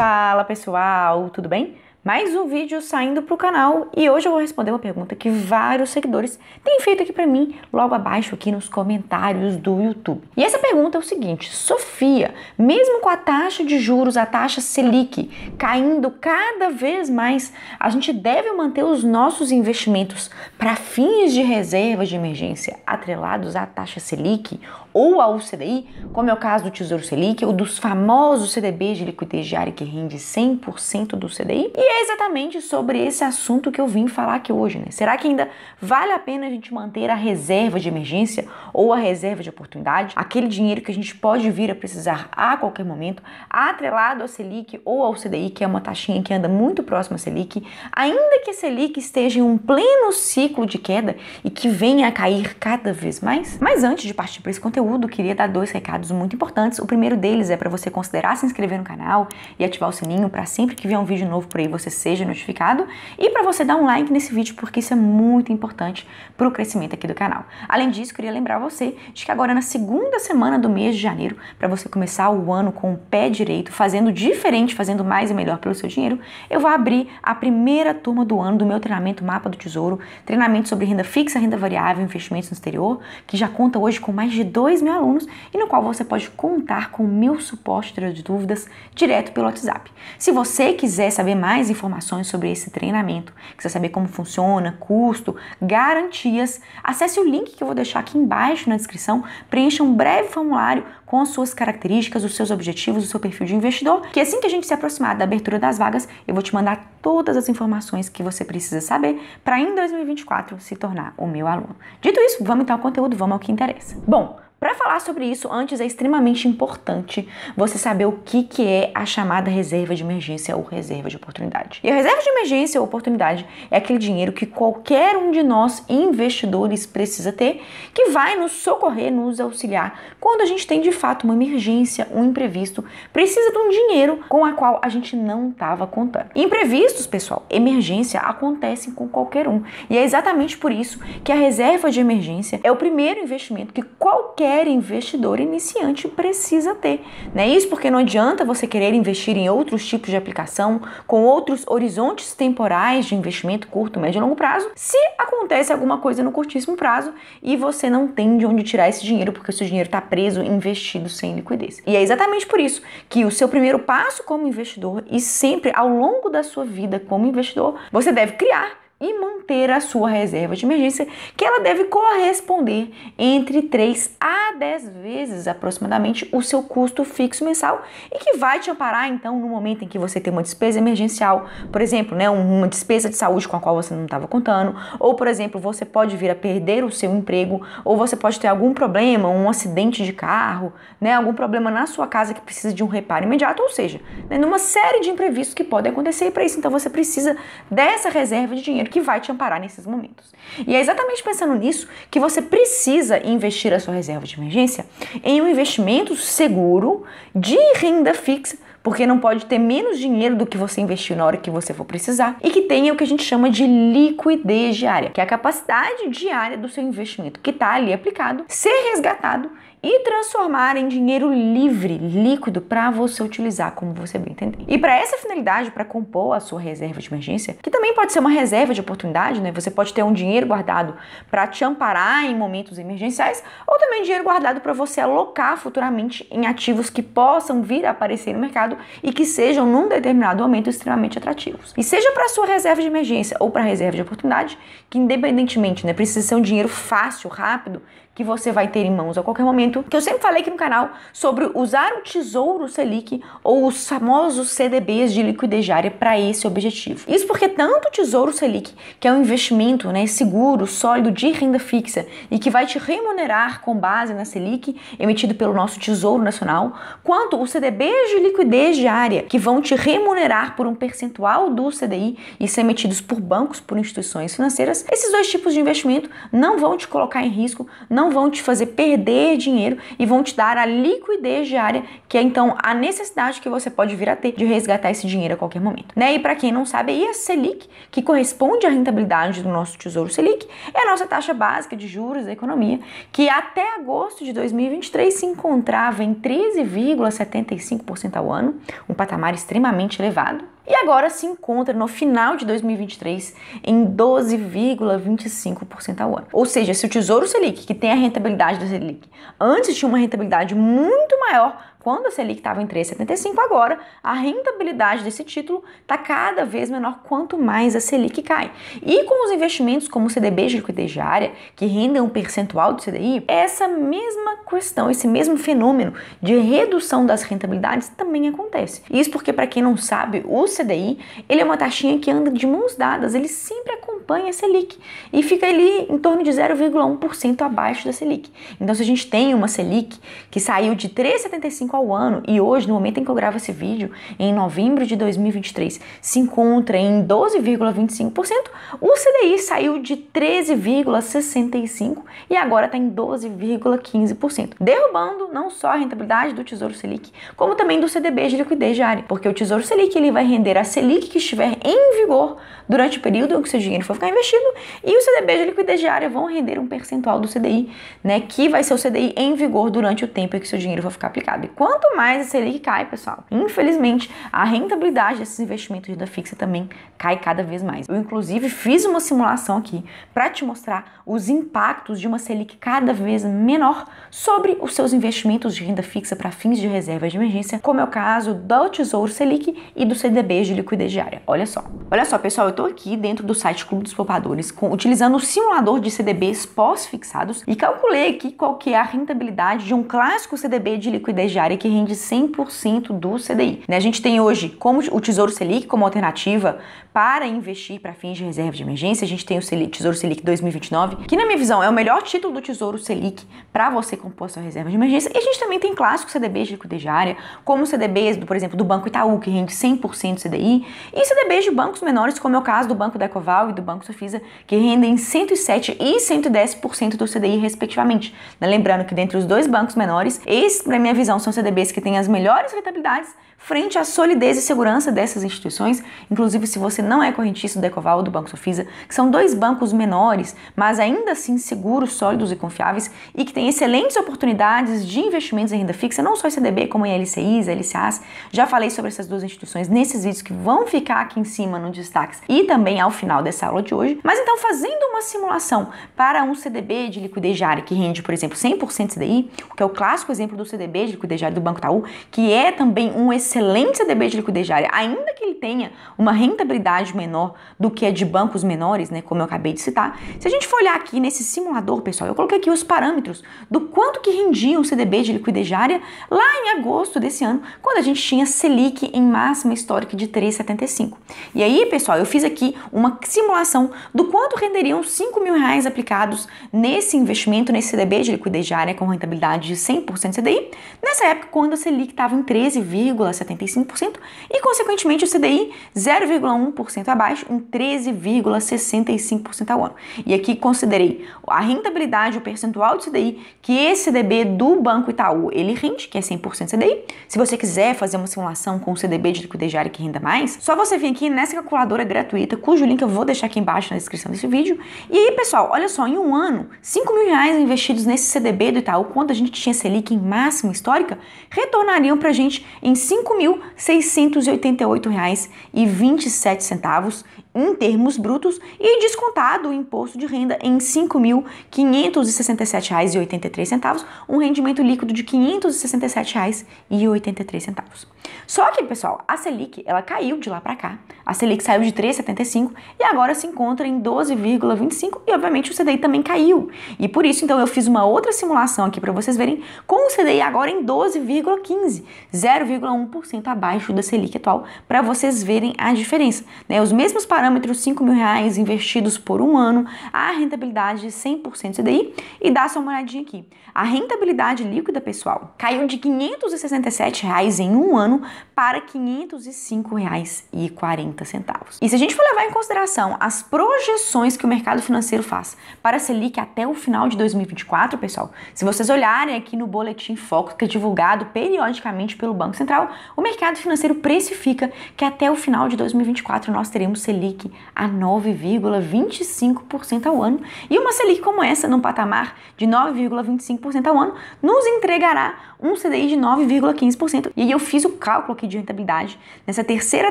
Fala pessoal, tudo bem? Mais um vídeo saindo para o canal e hoje eu vou responder uma pergunta que vários seguidores têm feito aqui para mim logo abaixo aqui nos comentários do YouTube. E essa pergunta é o seguinte, Sofia, mesmo com a taxa de juros, a taxa Selic caindo cada vez mais, a gente deve manter os nossos investimentos para fins de reservas de emergência atrelados à taxa Selic ou ao CDI, como é o caso do Tesouro Selic ou dos famosos CDBs de liquidez diária que rende 100% do CDI. E é exatamente sobre esse assunto que eu vim falar aqui hoje, né? Será que ainda vale a pena a gente manter a reserva de emergência ou a reserva de oportunidade, aquele dinheiro que a gente pode vir a precisar a qualquer momento, atrelado ao Selic ou ao CDI, que é uma taxinha que anda muito próxima à Selic, ainda que a Selic esteja em um pleno ciclo de queda e que venha a cair cada vez mais? Mas antes de partir para esse conteúdo, conteúdo, queria dar dois recados muito importantes. O primeiro deles é para você considerar se inscrever no canal e ativar o sininho para sempre que vier um vídeo novo por aí você seja notificado e para você dar um like nesse vídeo porque isso é muito importante para o crescimento aqui do canal. Além disso, queria lembrar você de que agora na segunda semana do mês de janeiro, para você começar o ano com o pé direito, fazendo diferente, fazendo mais e melhor pelo seu dinheiro, eu vou abrir a primeira turma do ano do meu treinamento Mapa do Tesouro, treinamento sobre renda fixa, renda variável, investimentos no exterior, que já conta hoje com mais de dois 2 mil alunos e no qual você pode contar com o meu suporte de dúvidas direto pelo WhatsApp. Se você quiser saber mais informações sobre esse treinamento, quiser saber como funciona, custo, garantias, acesse o link que eu vou deixar aqui embaixo na descrição, preencha um breve formulário com as suas características, os seus objetivos, o seu perfil de investidor, que assim que a gente se aproximar da abertura das vagas, eu vou te mandar todas as informações que você precisa saber para em 2024 se tornar o meu aluno. Dito isso, vamos então ao conteúdo, vamos ao que interessa. Bom, para falar sobre isso, antes é extremamente importante você saber o que, que é a chamada reserva de emergência ou reserva de oportunidade. E a reserva de emergência ou oportunidade é aquele dinheiro que qualquer um de nós investidores precisa ter, que vai nos socorrer, nos auxiliar quando a gente tem de fato uma emergência, um imprevisto, precisa de um dinheiro com a qual a gente não estava contando. Imprevistos, pessoal, emergência acontecem com qualquer um. E é exatamente por isso que a reserva de emergência é o primeiro investimento que qualquer qualquer investidor iniciante precisa ter. Né? Isso porque não adianta você querer investir em outros tipos de aplicação, com outros horizontes temporais de investimento curto, médio e longo prazo, se acontece alguma coisa no curtíssimo prazo e você não tem de onde tirar esse dinheiro, porque o seu dinheiro está preso, investido sem liquidez. E é exatamente por isso que o seu primeiro passo como investidor e sempre ao longo da sua vida como investidor, você deve criar e manter ter a sua reserva de emergência, que ela deve corresponder entre 3 a 10 vezes aproximadamente o seu custo fixo mensal e que vai te amparar então no momento em que você tem uma despesa emergencial, por exemplo, né, uma despesa de saúde com a qual você não estava contando, ou por exemplo, você pode vir a perder o seu emprego, ou você pode ter algum problema, um acidente de carro, né, algum problema na sua casa que precisa de um reparo imediato, ou seja, né, numa série de imprevistos que podem acontecer e para isso então você precisa dessa reserva de dinheiro que vai te amparar parar nesses momentos. E é exatamente pensando nisso que você precisa investir a sua reserva de emergência em um investimento seguro de renda fixa porque não pode ter menos dinheiro do que você investiu na hora que você for precisar e que tenha o que a gente chama de liquidez diária, que é a capacidade diária do seu investimento que está ali aplicado ser resgatado e transformar em dinheiro livre, líquido, para você utilizar como você bem entender. E para essa finalidade, para compor a sua reserva de emergência, que também pode ser uma reserva de oportunidade, né? Você pode ter um dinheiro guardado para te amparar em momentos emergenciais, ou também dinheiro guardado para você alocar futuramente em ativos que possam vir a aparecer no mercado mercado e que sejam, num determinado momento, extremamente atrativos. E seja para sua reserva de emergência ou para reserva de oportunidade, que independentemente, né, precisa ser um dinheiro fácil, rápido, que você vai ter em mãos a qualquer momento, que eu sempre falei aqui no canal sobre usar o Tesouro Selic ou os famosos CDBs de liquidez diária para esse objetivo. Isso porque tanto o Tesouro Selic, que é um investimento né, seguro, sólido, de renda fixa e que vai te remunerar com base na Selic, emitido pelo nosso Tesouro Nacional, quanto o CDBs de liquidez diária, que vão te remunerar por um percentual do CDI e ser emitidos por bancos, por instituições financeiras, esses dois tipos de investimento não vão te colocar em risco, não vão te fazer perder dinheiro e vão te dar a liquidez diária, que é então a necessidade que você pode vir a ter de resgatar esse dinheiro a qualquer momento. Né? E para quem não sabe, aí a Selic, que corresponde à rentabilidade do nosso Tesouro Selic, é a nossa taxa básica de juros da economia, que até agosto de 2023 se encontrava em 13,75% ao ano, um patamar extremamente elevado, e agora se encontra no final de 2023 em 12,25% ao ano. Ou seja, se o Tesouro Selic, que tem a rentabilidade da Selic, antes tinha uma rentabilidade muito maior quando a Selic estava em 3,75, agora a rentabilidade desse título está cada vez menor quanto mais a Selic cai. E com os investimentos como CDBs de liquidez diária, que rendem um percentual do CDI, essa mesma questão, esse mesmo fenômeno de redução das rentabilidades também acontece. Isso porque, para quem não sabe, o CDI ele é uma taxinha que anda de mãos dadas, ele sempre acompanha a Selic e fica ali em torno de 0,1% abaixo da Selic. Então, se a gente tem uma Selic que saiu de 3,75 5 ao ano. E hoje, no momento em que eu gravo esse vídeo, em novembro de 2023, se encontra em 12,25%, o CDI saiu de 13,65% e agora está em 12,15%, derrubando não só a rentabilidade do Tesouro Selic, como também do CDB de liquidez diária, porque o Tesouro Selic ele vai render a Selic que estiver em vigor durante o período em que seu dinheiro for ficar investido e o CDB de liquidez diária vão render um percentual do CDI, né, que vai ser o CDI em vigor durante o tempo em que seu dinheiro vai ficar aplicado. Quanto mais a Selic cai, pessoal, infelizmente, a rentabilidade desses investimentos de renda fixa também cai cada vez mais. Eu, inclusive, fiz uma simulação aqui para te mostrar os impactos de uma Selic cada vez menor sobre os seus investimentos de renda fixa para fins de reserva de emergência, como é o caso do Tesouro Selic e do CDB de liquidez diária. Olha só. Olha só, pessoal, eu estou aqui dentro do site Clube dos Poupadores com, utilizando o simulador de CDBs pós-fixados e calculei aqui qual que é a rentabilidade de um clássico CDB de liquidez diária que rende 100% do CDI. Né? A gente tem hoje como o Tesouro Selic como alternativa para investir para fins de reserva de emergência, a gente tem o Selic, Tesouro Selic 2029, que na minha visão é o melhor título do Tesouro Selic para você compor sua reserva de emergência. E a gente também tem clássicos CDBs de liquidez diária, como CDBs, do, por exemplo, do Banco Itaú, que rende 100% CDI, e CDBs de bancos menores, como é o caso do Banco da Ecoval e do Banco Sofisa, que rendem 107 e 110% do CDI respectivamente. Né? Lembrando que dentre os dois bancos menores, esses, na minha visão, são CDBs que têm as melhores rentabilidades frente à solidez e segurança dessas instituições, inclusive se você não é correntista do Ecoval do Banco Sofisa, que são dois bancos menores, mas ainda assim seguros, sólidos e confiáveis e que têm excelentes oportunidades de investimentos em renda fixa, não só em CDB, como em LCIs, LCAs. Já falei sobre essas duas instituições nesses vídeos que vão ficar aqui em cima no destaques e também ao final dessa aula de hoje. Mas então, fazendo uma simulação para um CDB de liquidez diária que rende, por exemplo, 100% CDI, que é o clássico exemplo do CDB de liquidez diária do Banco Itaú, que é também um excelente excelente CDB de liquidez diária, ainda que ele tenha uma rentabilidade menor do que a de bancos menores, né, como eu acabei de citar, se a gente for olhar aqui nesse simulador, pessoal, eu coloquei aqui os parâmetros do quanto que rendia um CDB de liquidez diária lá em agosto desse ano, quando a gente tinha Selic em máxima histórica de 3,75. E aí, pessoal, eu fiz aqui uma simulação do quanto renderiam 5 mil reais aplicados nesse investimento, nesse CDB de liquidez diária com rentabilidade de 100% CDI, nessa época quando a Selic estava em 13,75 0,75% e, consequentemente, o CDI 0,1% abaixo, em 13,65% ao ano. E aqui considerei a rentabilidade, o percentual de CDI que esse CDB do Banco Itaú ele rende, que é 100% CDI. Se você quiser fazer uma simulação com o CDB de liquidez diária que renda mais, só você vir aqui nessa calculadora gratuita, cujo link eu vou deixar aqui embaixo na descrição desse vídeo. E aí, pessoal, olha só, em um ano, 5 mil reais investidos nesse CDB do Itaú, quando a gente tinha Selic em máxima histórica, retornariam para a gente em 5 R$ 5.688,27 em termos brutos e descontado o imposto de renda em R$ 5.567,83, um rendimento líquido de R$ 567,83. Só que, pessoal, a Selic, ela caiu de lá para cá. A Selic saiu de 3,75 e agora se encontra em 12,25 e obviamente o CDI também caiu. E por isso, então, eu fiz uma outra simulação aqui para vocês verem com o CDI agora em 12,15, 0,1% abaixo da Selic atual, para vocês verem a diferença, né? Os mesmos parâmetro 5 mil reais investidos por um ano, a rentabilidade de 100% CDI e dá sua moradinha aqui. A rentabilidade líquida, pessoal, caiu de 567 reais em um ano para 505 reais e 40 centavos. E se a gente for levar em consideração as projeções que o mercado financeiro faz para a Selic até o final de 2024, pessoal, se vocês olharem aqui no boletim Foco que é divulgado periodicamente pelo Banco Central, o mercado financeiro precifica que até o final de 2024 nós teremos Selic Selic a 9,25% ao ano. E uma Selic como essa, num patamar de 9,25% ao ano, nos entregará um CDI de 9,15%. E eu fiz o cálculo aqui de rentabilidade nessa terceira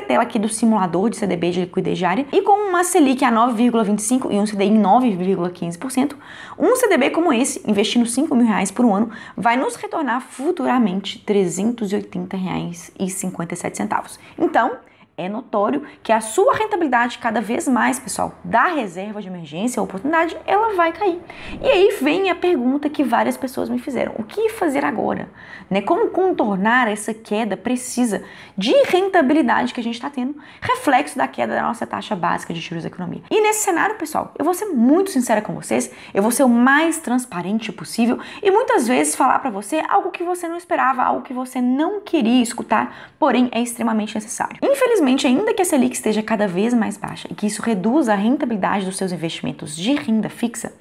tela aqui do simulador de CDB de liquidez diária. E com uma Selic a 9,25% e um CDI 9,15%, um CDB como esse, investindo 5 mil reais por um ano, vai nos retornar futuramente R$ 380,57. Então, é notório que a sua rentabilidade cada vez mais, pessoal, da reserva de emergência, a oportunidade, ela vai cair. E aí vem a pergunta que várias pessoas me fizeram: o que fazer agora? Né? Como contornar essa queda precisa de rentabilidade que a gente está tendo, reflexo da queda da nossa taxa básica de juros da economia? E nesse cenário, pessoal, eu vou ser muito sincera com vocês, eu vou ser o mais transparente possível e muitas vezes falar para você algo que você não esperava, algo que você não queria escutar, porém é extremamente necessário. Infelizmente ainda que a Selic esteja cada vez mais baixa e que isso reduza a rentabilidade dos seus investimentos de renda fixa,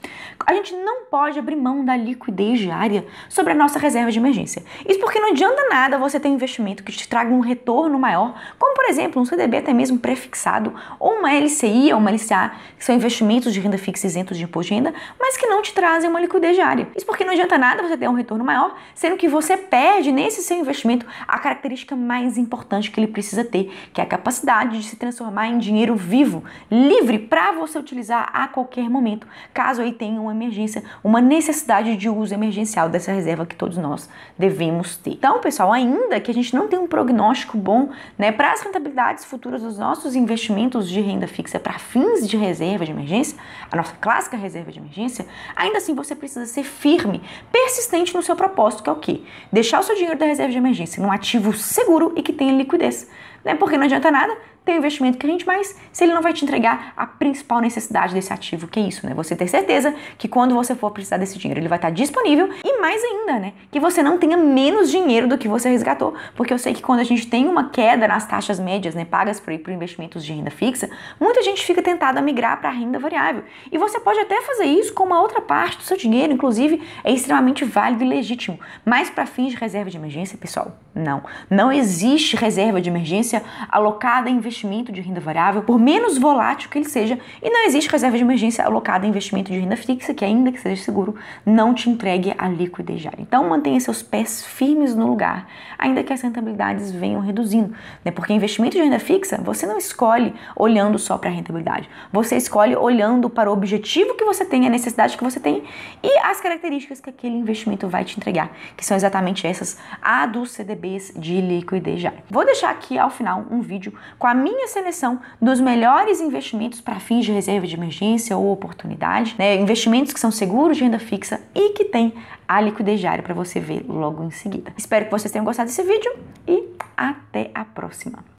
a gente não pode abrir mão da liquidez diária sobre a nossa reserva de emergência. Isso porque não adianta nada você ter um investimento que te traga um retorno maior, como por exemplo um CDB até mesmo prefixado, ou uma LCI ou uma LCA, que são investimentos de renda fixa isentos de imposto de renda, mas que não te trazem uma liquidez diária. Isso porque não adianta nada você ter um retorno maior, sendo que você perde nesse seu investimento a característica mais importante que ele precisa ter, que é a capacidade de se transformar em dinheiro vivo, livre para você utilizar a qualquer momento, caso aí tenha uma emergência, uma necessidade de uso emergencial dessa reserva que todos nós devemos ter. Então, pessoal, ainda que a gente não tenha um prognóstico bom né, para as rentabilidades futuras dos nossos investimentos de renda fixa para fins de reserva de emergência, a nossa clássica reserva de emergência, ainda assim você precisa ser firme, persistente no seu propósito, que é o quê? Deixar o seu dinheiro da reserva de emergência num ativo seguro e que tenha liquidez né? Porque não adianta nada tem um investimento que a gente mais se ele não vai te entregar a principal necessidade desse ativo, que é isso, né? Você ter certeza que quando você for precisar desse dinheiro, ele vai estar disponível e mais ainda, né? Que você não tenha menos dinheiro do que você resgatou, porque eu sei que quando a gente tem uma queda nas taxas médias, né, pagas por, por investimentos de renda fixa, muita gente fica tentada a migrar para a renda variável. E você pode até fazer isso com uma outra parte do seu dinheiro, inclusive, é extremamente válido e legítimo, mas para fins de reserva de emergência, pessoal, não. Não existe reserva de emergência alocada em investimentos investimento de renda variável, por menos volátil que ele seja, e não existe reserva de emergência alocada em investimento de renda fixa, que ainda que seja seguro, não te entregue a liquidez diária. Então mantenha seus pés firmes no lugar, ainda que as rentabilidades venham reduzindo, né? Porque investimento de renda fixa, você não escolhe olhando só para a rentabilidade. Você escolhe olhando para o objetivo que você tem, a necessidade que você tem e as características que aquele investimento vai te entregar, que são exatamente essas a dos CDBs de liquidez diária. Vou deixar aqui ao final um vídeo com a minha minha seleção dos melhores investimentos para fins de reserva de emergência ou oportunidade, né? Investimentos que são seguros de renda fixa e que tem a liquidez diária para você ver logo em seguida. Espero que vocês tenham gostado desse vídeo e até a próxima.